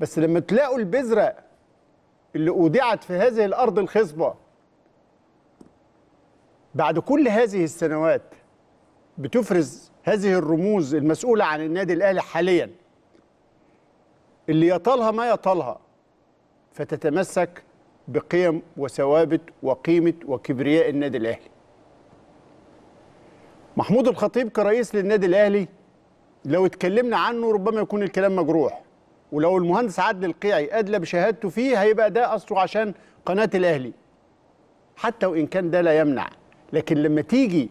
بس لما تلاقوا البذرة اللي أودعت في هذه الأرض الخصبة بعد كل هذه السنوات بتفرز هذه الرموز المسؤولة عن النادي الأهلي حاليا اللي يطالها ما يطالها فتتمسك بقيم وثوابت وقيمة وكبرياء النادي الأهلي محمود الخطيب كرئيس للنادي الأهلي لو اتكلمنا عنه ربما يكون الكلام مجروح ولو المهندس عدلي القيعي ادلى بشهادته فيه هيبقى ده اصله عشان قناه الاهلي حتى وان كان ده لا يمنع لكن لما تيجي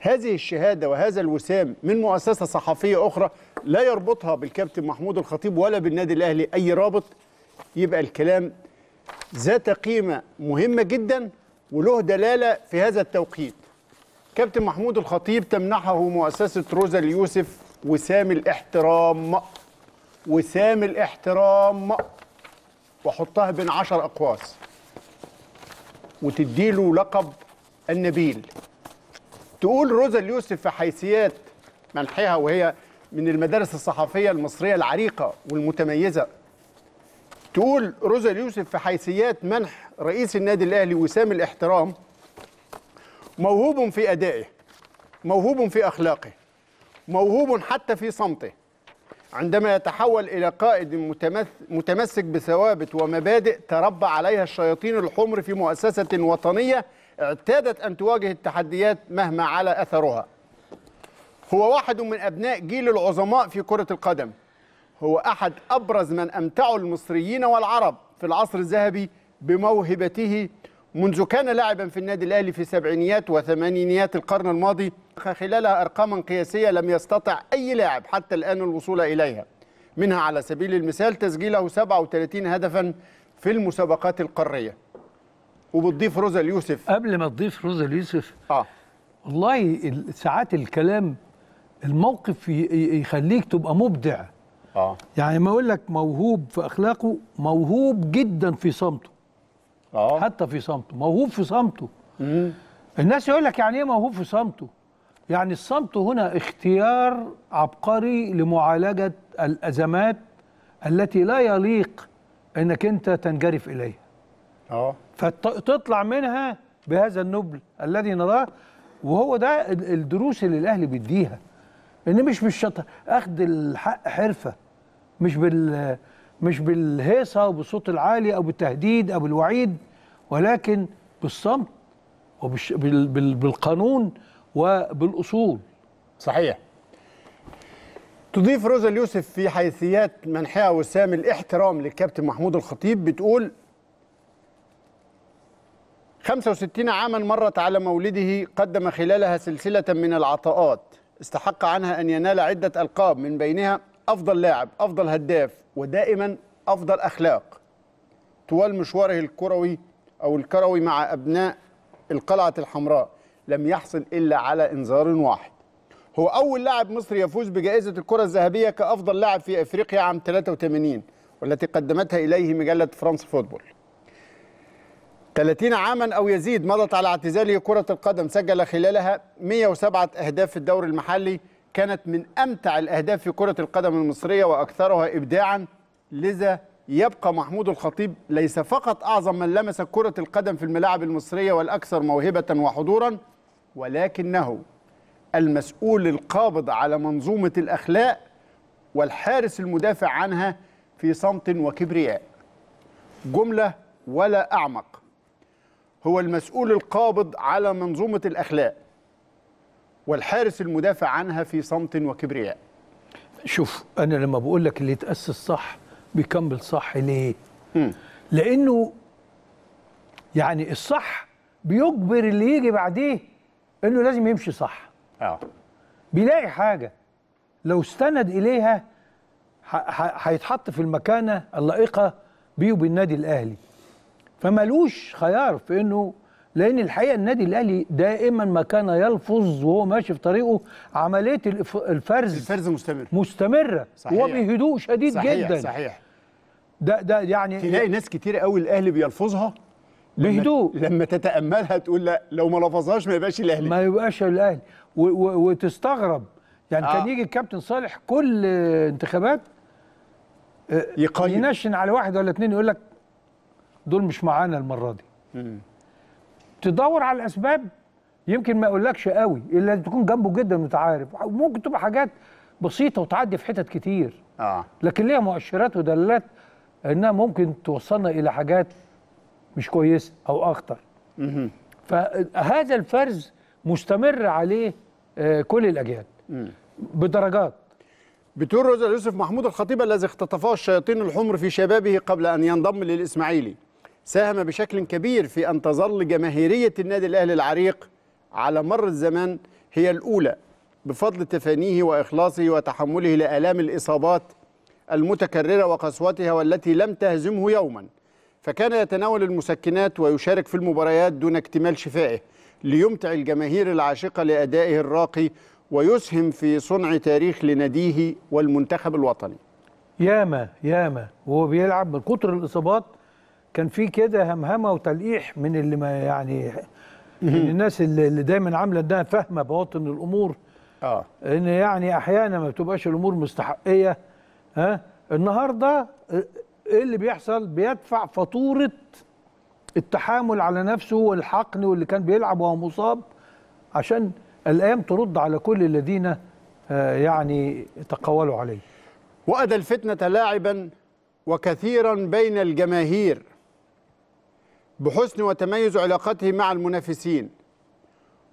هذه الشهاده وهذا الوسام من مؤسسه صحفيه اخرى لا يربطها بالكابتن محمود الخطيب ولا بالنادي الاهلي اي رابط يبقى الكلام ذات قيمه مهمه جدا وله دلاله في هذا التوقيت كابتن محمود الخطيب تمنحه مؤسسه روزا اليوسف وسام الاحترام وسام الاحترام واحطها بين عشر اقواس وتديله لقب النبيل تقول روزا اليوسف في حيثيات منحها وهي من المدارس الصحفية المصرية العريقة والمتميزة تقول روزا اليوسف في حيثيات منح رئيس النادي الأهلي وسام الاحترام موهوب في أدائه موهوب في أخلاقه موهوب حتى في صمته عندما يتحول إلى قائد متمسك بثوابت ومبادئ تربى عليها الشياطين الحمر في مؤسسة وطنية اعتادت أن تواجه التحديات مهما على أثرها هو واحد من أبناء جيل العظماء في كرة القدم هو أحد أبرز من أمتعوا المصريين والعرب في العصر الذهبي بموهبته منذ كان لاعبا في النادي الاهلي في سبعينيات وثمانينيات القرن الماضي خلالها ارقاما قياسيه لم يستطع اي لاعب حتى الان الوصول اليها منها على سبيل المثال تسجيله 37 هدفا في المسابقات القاريه وبتضيف روزا اليوسف قبل ما تضيف روزا اليوسف اه والله ساعات الكلام الموقف يخليك تبقى مبدع اه يعني ما اقول لك موهوب في اخلاقه موهوب جدا في صمته أوه. حتى في صمته موهوب في صمته مم. الناس يقول لك يعني ايه موهوب في صمته يعني الصمت هنا اختيار عبقري لمعالجه الازمات التي لا يليق انك انت تنجرف اليها اه فتطلع منها بهذا النبل الذي نراه وهو ده الدروس اللي الاهلي بيديها ان مش بالشطر اخذ الحق حرفه مش بال مش بالهيصة وبالصوت العالي أو بالتهديد أو بالوعيد ولكن بالصمت وبالقانون وبالأصول صحيح تضيف روزا اليوسف في حيثيات منحها وسام الاحترام للكابتن محمود الخطيب بتقول 65 عاما مرت على مولده قدم خلالها سلسلة من العطاءات استحق عنها أن ينال عدة ألقاب من بينها افضل لاعب افضل هداف ودائما افضل اخلاق طوال مشواره الكروي او الكروي مع ابناء القلعه الحمراء لم يحصل الا على انذار واحد هو اول لاعب مصري يفوز بجائزه الكره الذهبيه كافضل لاعب في افريقيا عام 83 والتي قدمتها اليه مجله فرانس فوتبول 30 عاما او يزيد مضت على اعتزاله كره القدم سجل خلالها 107 اهداف في الدوري المحلي كانت من أمتع الأهداف في كرة القدم المصرية وأكثرها إبداعا لذا يبقى محمود الخطيب ليس فقط أعظم من لمس كرة القدم في الملاعب المصرية والأكثر موهبة وحضورا ولكنه المسؤول القابض على منظومة الأخلاق والحارس المدافع عنها في صمت وكبرياء جملة ولا أعمق هو المسؤول القابض على منظومة الأخلاق والحارس المدافع عنها في صمت وكبرياء شوف انا لما بقول لك اللي تأسس صح بيكمل صح ليه م. لانه يعني الصح بيجبر اللي يجي بعديه انه لازم يمشي صح اه بيلاقي حاجه لو استند اليها هيتحط في المكانه اللائقه بيه وبالنادي الاهلي فمالوش خيار في انه لان الحقيقه النادي الاهلي دائما ما كان يلفظ وهو ماشي في طريقه عمليه الفرز الفرز مستمر مستمره صحيح وبهدوء شديد صحيح جدا صحيح ده ده يعني تلاقي ناس كتير قوي الاهلي بيلفظها بهدوء لما تتاملها تقول لا لو ما لفظهاش ما يبقاش الاهلي ما يبقاش الاهلي وتستغرب يعني آه. كان يجي الكابتن صالح كل انتخابات آه، يقيم ينشن على واحد ولا اثنين يقول لك دول مش معانا المره دي تدور على الاسباب يمكن ما اقولكش قوي الا تكون جنبه جدا متعارف ممكن تبقى حاجات بسيطه وتعدي في حتت كتير اه لكن ليها مؤشرات ودلالات انها ممكن توصلنا الى حاجات مش كويسه او اخطر مم. فهذا الفرز مستمر عليه آه، كل الاجيال بدرجات بدرجات روزا يوسف محمود الخطيب الذي اختطفه الشياطين الحمر في شبابه قبل ان ينضم للاسماعيلي ساهم بشكل كبير في أن تظل جماهيرية النادي الأهلي العريق على مر الزمان هي الأولى بفضل تفانيه وإخلاصه وتحمله لآلام الإصابات المتكررة وقسوتها والتي لم تهزمه يوما فكان يتناول المسكنات ويشارك في المباريات دون اكتمال شفائه ليمتع الجماهير العاشقة لأدائه الراقي ويسهم في صنع تاريخ لناديه والمنتخب الوطني ياما ياما وهو بيلعب من كتر الإصابات كان في كده همهمه وتلقيح من اللي ما يعني من الناس اللي, اللي دايما عامله انها فاهمه بواطن الامور اه ان يعني احيانا ما بتبقاش الامور مستحقيه ها النهارده ايه اللي بيحصل بيدفع فاتوره التحامل على نفسه والحقن واللي كان بيلعب وهو مصاب عشان الايام ترد على كل الذين آه، يعني تقولوا عليه وأدى الفتنة لاعبا وكثيرا بين الجماهير بحسن وتميز علاقته مع المنافسين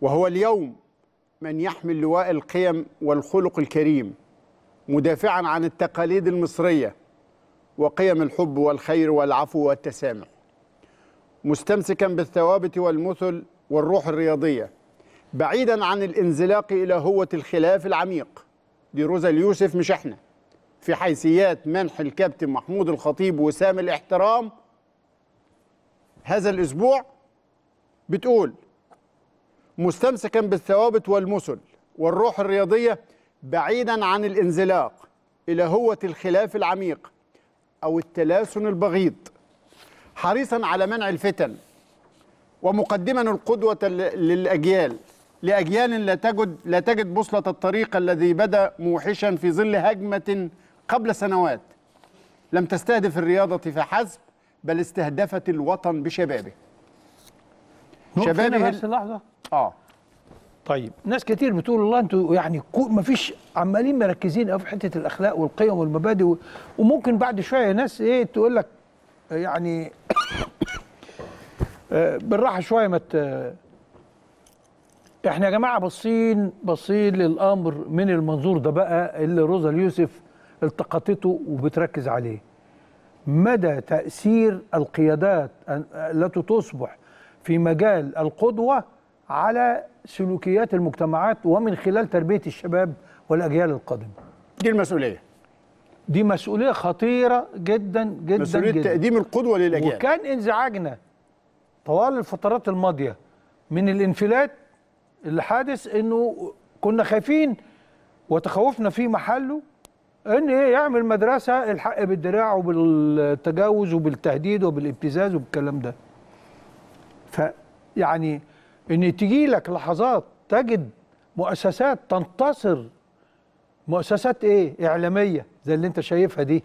وهو اليوم من يحمل لواء القيم والخلق الكريم مدافعا عن التقاليد المصرية وقيم الحب والخير والعفو والتسامح مستمسكا بالثوابت والمثل والروح الرياضية بعيدا عن الانزلاق إلى هوة الخلاف العميق دي روزا اليوسف مش احنا في حيثيات منح الكابتن محمود الخطيب وسام الاحترام هذا الأسبوع بتقول مستمسكا بالثوابت والمثل والروح الرياضية بعيدا عن الانزلاق إلى هوة الخلاف العميق أو التلاسن البغيض حريصا على منع الفتن ومقدما القدوة للأجيال لأجيال لا تجد لا تجد بوصلة الطريق الذي بدا موحشا في ظل هجمة قبل سنوات لم تستهدف الرياضة فحسب بل استهدفت الوطن بشبابه شبابه بس لحظه اه طيب ناس كتير بتقول الله انتوا يعني ما فيش عمالين مركزين قوي في حته الاخلاق والقيم والمبادئ وممكن بعد شويه ناس ايه تقول لك يعني آه، بالراحه شويه ما احنا يا جماعه باصين باصين للامر من المنظور ده بقى اللي روزا اليوسف التقطته وبتركز عليه مدى تأثير القيادات التي تصبح في مجال القدوة على سلوكيات المجتمعات ومن خلال تربية الشباب والأجيال القادمة دي المسؤولية دي مسؤولية خطيرة جدا جدا مسؤولية جداً. تقديم القدوة للأجيال وكان انزعاجنا طوال الفترات الماضية من الانفلات اللي حادث انه كنا خايفين وتخوفنا في محله ان ايه يعمل مدرسه الحق بالدراع وبالتجاوز وبالتهديد وبالابتزاز وبالكلام ده فيعني ان تجي لك لحظات تجد مؤسسات تنتصر مؤسسات ايه اعلاميه زي اللي انت شايفها دي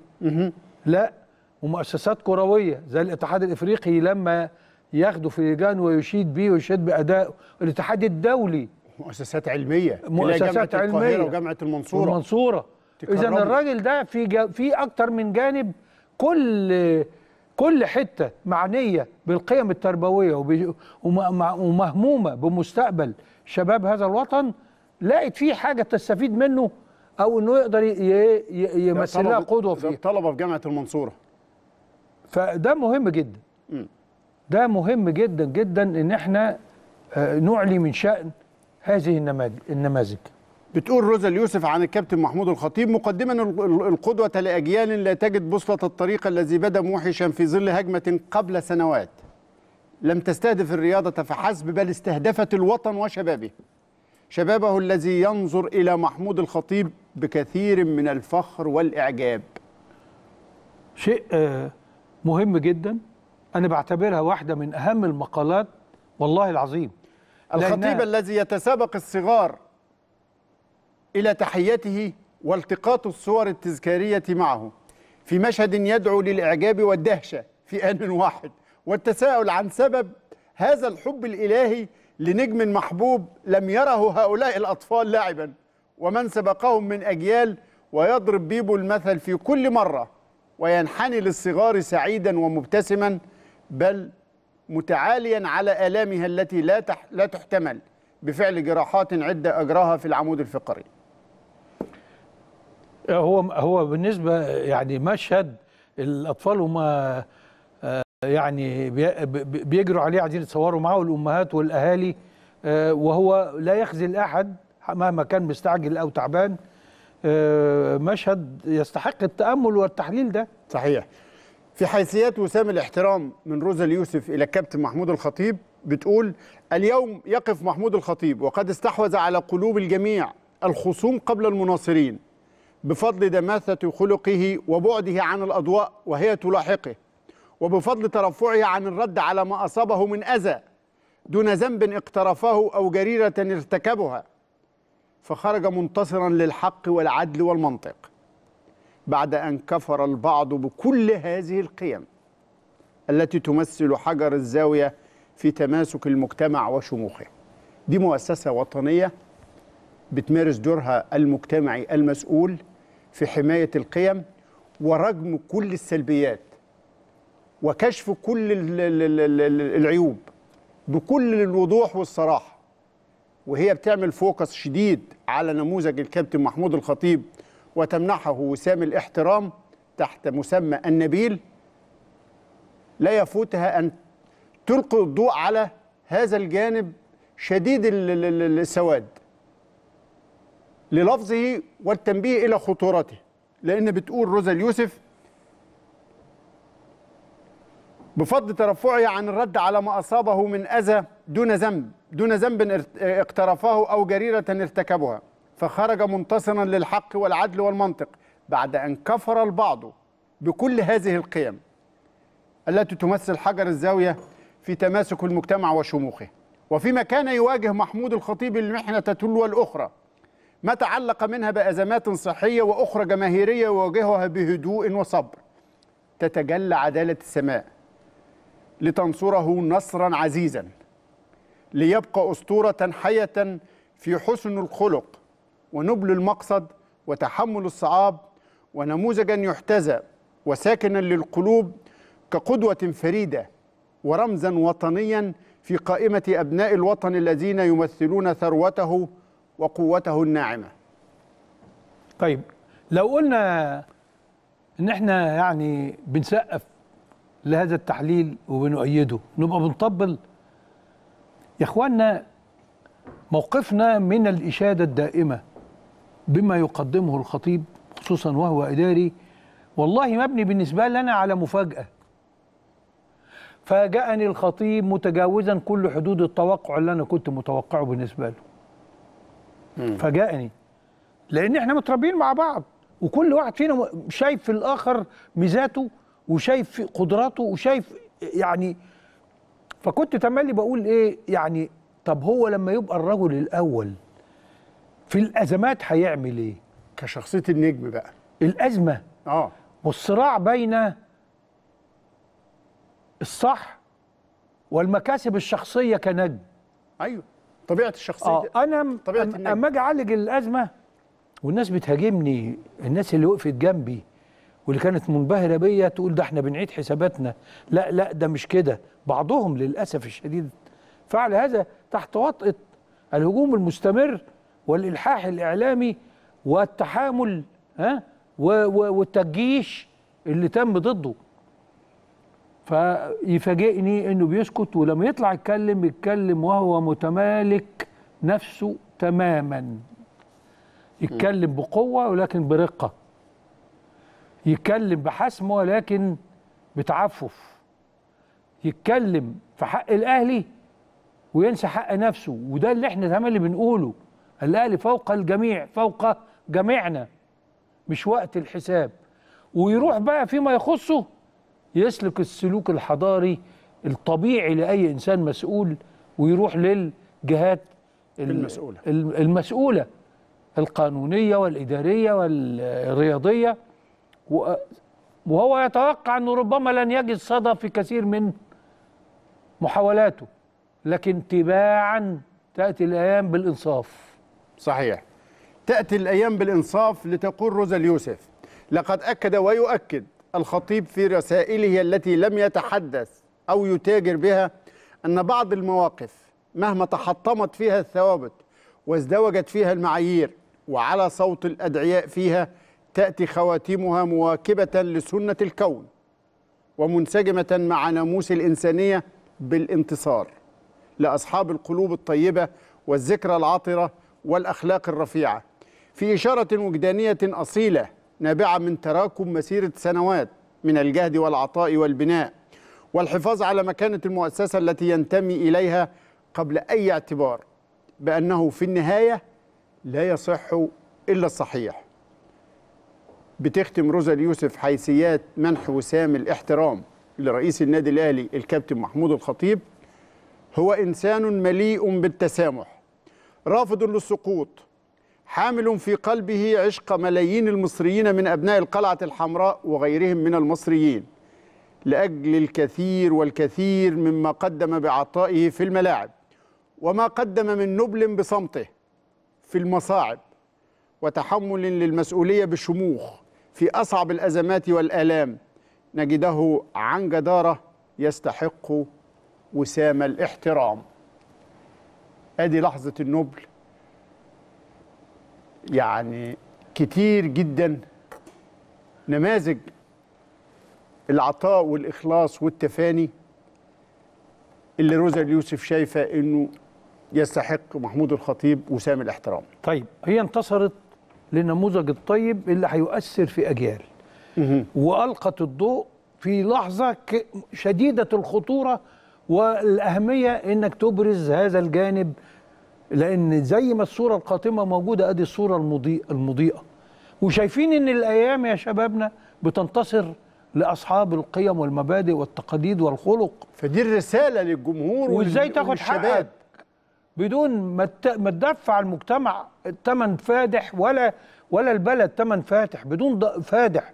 لا ومؤسسات كرويه زي الاتحاد الافريقي لما ياخده في فنجان ويشيد بيه ويشيد بادائه الاتحاد الدولي مؤسسات علميه مؤسسات جامعة علميه وجامعه المنصوره المنصوره اذا الراجل ده في جا في اكتر من جانب كل كل حته معنيه بالقيم التربويه وب... ومهمومه بمستقبل شباب هذا الوطن لقت فيه حاجه تستفيد منه او انه يقدر ي... ي... يمثلها قدوه فيه طلبه في جامعه المنصوره فده مهم جدا ده مهم جدا جدا ان احنا آه، نعلي من شأن هذه النماذج بتقول روزا اليوسف عن الكابتن محمود الخطيب مقدما القدوة لأجيال لا تجد بوصلة الطريق الذي بدا موحشا في ظل هجمة قبل سنوات لم تستهدف الرياضة فحسب بل استهدفت الوطن وشبابه شبابه الذي ينظر إلى محمود الخطيب بكثير من الفخر والإعجاب شيء آه، مهم جدا أنا بعتبرها واحدة من أهم المقالات والله العظيم الخطيب الذي يتسابق الصغار إلى تحيته والتقاط الصور التذكارية معه في مشهد يدعو للإعجاب والدهشة في آن واحد والتساؤل عن سبب هذا الحب الإلهي لنجم محبوب لم يره هؤلاء الأطفال لاعبا ومن سبقهم من أجيال ويضرب بيبو المثل في كل مرة وينحني للصغار سعيدا ومبتسما بل متعاليا على آلامها التي لا, لا تحتمل بفعل جراحات عدة أجراها في العمود الفقري هو هو بالنسبه يعني مشهد الاطفال وما آه، يعني بيجروا عليه عايزين يتصوروا معاه والامهات والاهالي آه، وهو لا يخذل احد مهما كان مستعجل او تعبان آه، مشهد يستحق التامل والتحليل ده صحيح في حيثيات وسام الاحترام من روزا اليوسف الى الكابتن محمود الخطيب بتقول اليوم يقف محمود الخطيب وقد استحوذ على قلوب الجميع الخصوم قبل المناصرين بفضل دماثة خلقه وبعده عن الأضواء وهي تلاحقه وبفضل ترفعه عن الرد على ما أصابه من أذى دون ذنب اقترفه أو جريرة ارتكبها فخرج منتصرا للحق والعدل والمنطق بعد أن كفر البعض بكل هذه القيم التي تمثل حجر الزاوية في تماسك المجتمع وشموخه دي مؤسسة وطنية بتمارس دورها المجتمعي المسؤول في حماية القيم ورجم كل السلبيات وكشف كل العيوب بكل الوضوح والصراحة وهي بتعمل فوكس شديد على نموذج الكابتن محمود الخطيب وتمنحه وسام الاحترام تحت مسمى النبيل لا يفوتها أن تلقي الضوء على هذا الجانب شديد السواد للفظه والتنبيه إلى خطورته لأن بتقول روزا اليوسف بفضل ترفعه عن الرد على ما أصابه من أذى دون ذنب دون ذنب اقترفه أو جريرة ارتكبها فخرج منتصرا للحق والعدل والمنطق بعد أن كفر البعض بكل هذه القيم التي تمثل حجر الزاوية في تماسك المجتمع وشموخه وفيما كان يواجه محمود الخطيب المحنة تلو الأخرى ما تعلق منها بأزمات صحية وأخرى جماهيرية يواجهها بهدوء وصبر تتجلى عدالة السماء لتنصره نصرا عزيزا ليبقى أسطورة حية في حسن الخلق ونبل المقصد وتحمل الصعاب ونموذجا يحتذى وساكنا للقلوب كقدوة فريدة ورمزا وطنيا في قائمة أبناء الوطن الذين يمثلون ثروته وقوته الناعمة طيب لو قلنا ان احنا يعني بنسقف لهذا التحليل وبنؤيده نبقى بنطبل يا اخوانا موقفنا من الاشاده الدائمه بما يقدمه الخطيب خصوصا وهو اداري والله مبني بالنسبه لنا على مفاجاه فاجأني الخطيب متجاوزا كل حدود التوقع اللي انا كنت متوقعه بالنسبه له فاجأني لأن إحنا متربيين مع بعض وكل واحد فينا شايف في الآخر ميزاته وشايف قدراته وشايف يعني فكنت تملي بقول إيه يعني طب هو لما يبقى الرجل الأول في الأزمات هيعمل إيه؟ كشخصية النجم بقى الأزمة آه والصراع بين الصح والمكاسب الشخصية كنجم أيوه طبيعه الشخصيه آه انا طبيعه اما اجي اعالج الازمه والناس بتهاجمني الناس اللي وقفت جنبي واللي كانت منبهره بيا تقول ده احنا بنعيد حساباتنا لا لا ده مش كده بعضهم للاسف الشديد فعل هذا تحت وطئه الهجوم المستمر والالحاح الاعلامي والتحامل ها والتجيش اللي تم ضده فيفاجئني انه بيسكت ولما يطلع يتكلم يتكلم وهو متمالك نفسه تماما يتكلم بقوه ولكن برقه يتكلم بحسم ولكن بتعفف يتكلم في حق الاهلي وينسى حق نفسه وده اللي احنا تمام اللي بنقوله الاهلي فوق الجميع فوق جميعنا مش وقت الحساب ويروح بقى فيما يخصه يسلك السلوك الحضاري الطبيعي لاي انسان مسؤول ويروح للجهات المسؤوله المسؤوله القانونيه والاداريه والرياضيه وهو يتوقع انه ربما لن يجد صدى في كثير من محاولاته لكن تباعا تاتي الايام بالانصاف صحيح تاتي الايام بالانصاف لتقول روزا اليوسف لقد اكد ويؤكد الخطيب في رسائله التي لم يتحدث أو يتاجر بها أن بعض المواقف مهما تحطمت فيها الثوابت وازدوجت فيها المعايير وعلى صوت الأدعياء فيها تأتي خواتيمها مواكبة لسنة الكون ومنسجمة مع ناموس الإنسانية بالانتصار لأصحاب القلوب الطيبة والذكرى العاطرة والأخلاق الرفيعة في إشارة وجدانية أصيلة نابعة من تراكم مسيرة سنوات من الجهد والعطاء والبناء والحفاظ على مكانة المؤسسة التي ينتمي إليها قبل أي اعتبار بأنه في النهاية لا يصح إلا الصحيح بتختم روزا اليوسف حيثيات منح وسام الاحترام لرئيس النادي الأهلي الكابتن محمود الخطيب هو إنسان مليء بالتسامح رافض للسقوط حامل في قلبه عشق ملايين المصريين من أبناء القلعة الحمراء وغيرهم من المصريين لأجل الكثير والكثير مما قدم بعطائه في الملاعب وما قدم من نبل بصمته في المصاعب وتحمل للمسؤولية بشموخ في أصعب الأزمات والآلام نجده عن جدارة يستحق وسام الاحترام أدي لحظة النبل يعني كتير جدا نماذج العطاء والإخلاص والتفاني اللي روزا اليوسف شايفة أنه يستحق محمود الخطيب وسام الاحترام طيب هي انتصرت للنموذج الطيب اللي هيؤثر في أجيال وألقت الضوء في لحظة شديدة الخطورة والأهمية أنك تبرز هذا الجانب لان زي ما الصوره القاتمه موجوده ادي الصوره المضي... المضيئه وشايفين ان الايام يا شبابنا بتنتصر لاصحاب القيم والمبادئ والتقاليد والخلق فدي الرساله للجمهور وازاي تاخد حقك بدون ما ما تدفع المجتمع ثمن فادح ولا ولا البلد ثمن فاتح بدون فادح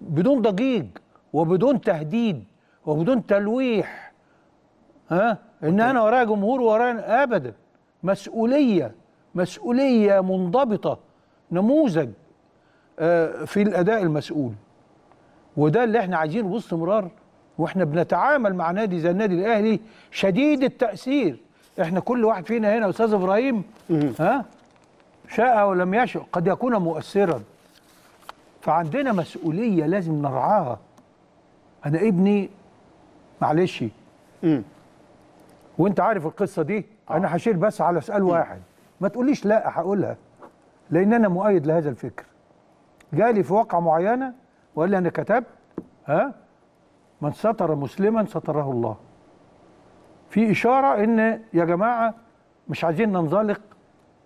بدون ضجيج وبدون تهديد وبدون تلويح ها ان انا ورايا جمهور ورايا ابدا مسؤوليه مسؤوليه منضبطه نموذج آه، في الاداء المسؤول وده اللي احنا عايزينه باستمرار واحنا بنتعامل مع نادي زي النادي الاهلي شديد التاثير احنا كل واحد فينا هنا استاذ ابراهيم ها شاء ولم يشاء قد يكون مؤثرا فعندنا مسؤوليه لازم نرعاها انا ابني معلش وانت عارف القصه دي آه. انا هشير بس على سؤال إيه. واحد ما تقوليش لا هقولها لان انا مؤيد لهذا الفكر جالي في واقعه معينه وقال لي انا كتبت ها من ستر مسلما ستره الله في اشاره ان يا جماعه مش عايزين ننزلق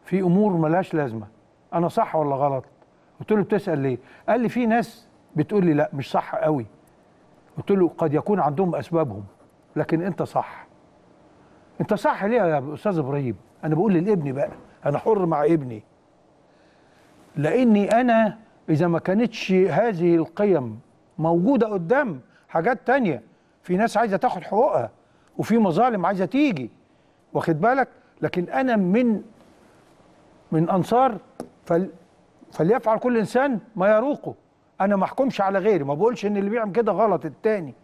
في امور ملهاش لازمه انا صح ولا غلط قلت له بتسال ليه قال لي في ناس بتقول لي لا مش صح قوي قلت له قد يكون عندهم اسبابهم لكن انت صح انت صح ليه يا استاذ ابراهيم انا بقول للابن بقى انا حر مع ابني لاني انا اذا ما كانتش هذه القيم موجوده قدام حاجات تانية في ناس عايزه تاخد حقوقها وفي مظالم عايزه تيجي واخد بالك لكن انا من من انصار فل فليفعل كل انسان ما يروقه انا ما احكمش على غيري ما بقولش ان اللي بيعمل كده غلط التاني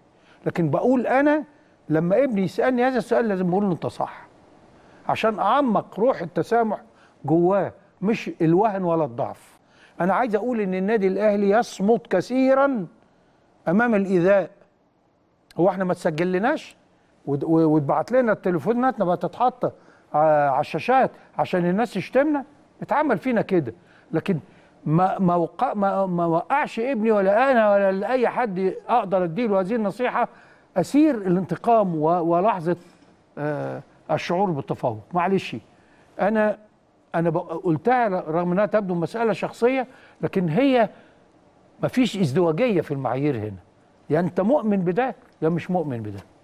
لكن بقول انا لما ابني يسالني هذا السؤال لازم اقول له انت صح عشان اعمق روح التسامح جواه مش الوهن ولا الضعف انا عايز اقول ان النادي الاهلي يصمت كثيرا امام الايذاء هو احنا ما تسجلناش واتبعت لنا التليفونات بقت تتحط على الشاشات عشان الناس تشتمنا اتعمل فينا كده لكن ما ما, وقع ما ما وقعش ابني ولا انا ولا اي حد اقدر اديله هذه النصيحه اسير الانتقام ولحظه آه، الشعور بالتفوق معلش انا انا قلتها رغم انها تبدو مساله شخصيه لكن هي مفيش ازدواجيه في المعايير هنا يا يعني انت مؤمن بده يا مش مؤمن بده